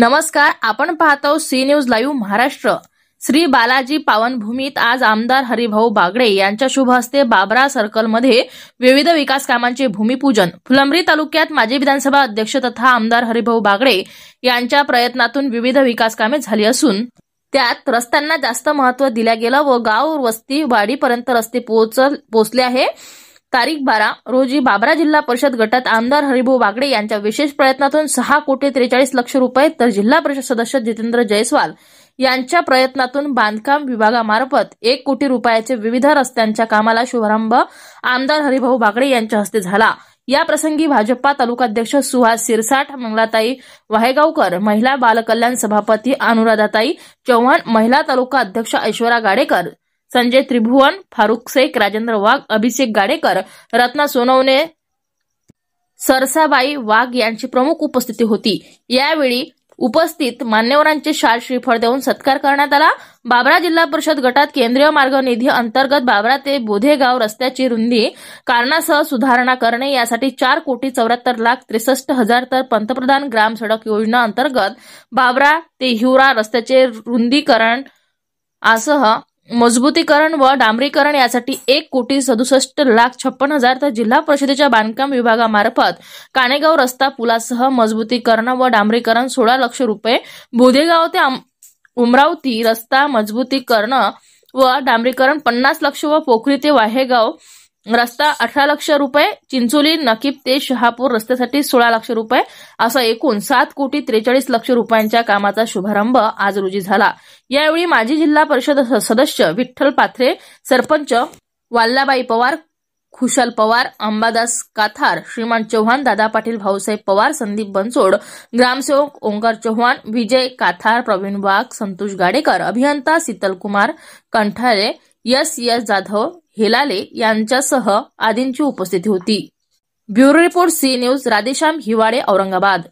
नमस्कार आपण पाहतो C news live Maharashtra Shri Balaji पावनभूमीत आज आमदार हरिभाऊ बागडे यांच्या शुभ हस्ते बाबरा सर्कलमध्ये विविध विकास कामांचे भूमिपूजन फुलंब्री तालुक्यात माजी विधानसभा अध्यक्ष तथा आमदार हरिभाऊ बागडे यांच्या प्रयत्नातून विविध विकास कामे झाली असून त्यात रस्त्यांना जास्त महत्व दिल्या गेलं व गाव वस्ती वाडीपर्यंत रस्ते पोहोचल पोहोचले आहे तारीख बारा रोजी बाबरा जिल्हा परिषद गटात आमदार हरिभाऊ बागडे यांच्या विशेष प्रयत्नातून सहा कोटी त्रेचाळीस लक्ष रुपये तर जिल्हा परिषद सदस्य जितेंद्र जयस्वाल यांच्या प्रयत्नातून बांधकाम विभागामार्फत एक कोटी रुपयाचे विविध रस्त्यांच्या कामाला शुभारंभ आमदार हरिभाऊ बागडे यांच्या हस्ते झाला या प्रसंगी भाजपा तालुकाध्यक्ष सुहास सिरसाठ मंगलाताई वाहेगावकर महिला बालकल्याण सभापती अनुराधाताई चव्हाण महिला तालुका अध्यक्ष ऐश्वरा गाडेकर संजय त्रिभुवन फारुख शेख राजेंद्र वाघ अभिषेक गाडेकर रत्ना सोनवणे सरसाबाई वाघ यांची प्रमुख उपस्थिती होती यावेळी उपस्थित मान्यवरांचे शाल श्रीफळ देऊन सत्कार करण्यात आला बाबरा जिल्हा परिषद गटात केंद्रीय मार्ग निधी अंतर्गत बाबरा ते बोधेगाव रस्त्याची रुंदी कारणासह सुधारणा करणे यासाठी चार कोटी चौऱ्याहत्तर लाख त्रेसष्ट हजार तर पंतप्रधान ग्राम सडक योजना अंतर्गत बाबरा ते हिवरा रस्त्याचे रुंदीकरण असह मजबूतीकरण व डांबरीकरण यासाठी एक कोटी सदुसष्ट लाख छप्पन हजार तर जिल्हा परिषदेच्या बांधकाम विभागामार्फत कानेगाव रस्ता पुलासह मजबूतीकरण व डांबरीकरण सोळा लक्ष रुपये बोधेगाव ते उमरावती रस्ता मजबूतीकरण व डांबरीकरण पन्नास लक्ष व पोखरी ते वाहेगाव रस्ता अठरा लक्ष रुपये चिंचोली नकीब ते शहापूर रस्त्यासाठी सोळा लक्ष रुपये असा एकूण सात कोटी त्रेचाळीस लक्ष रुपयांच्या कामाचा शुभारंभ आज रोजी झाला यावेळी माजी जिल्हा परिषद सदस्य विठ्ठल पाथरे सरपंच वाल्लाबाई पवार खुशाल पवार अंबादास काथार श्रीमान चौहान दादा पाटील भाऊसाहेब पवार संदीप बनसोड ग्रामसेवक ओंकार चौहान विजय काथार प्रवीण वाघ संतोष गाडेकर अभियंता शीतल कुमार कंठारे एस एस जाधव हेलाले यांच्यासह आदींची उपस्थिती होती bureau report C news Radheshyam Hiwale Aurangabad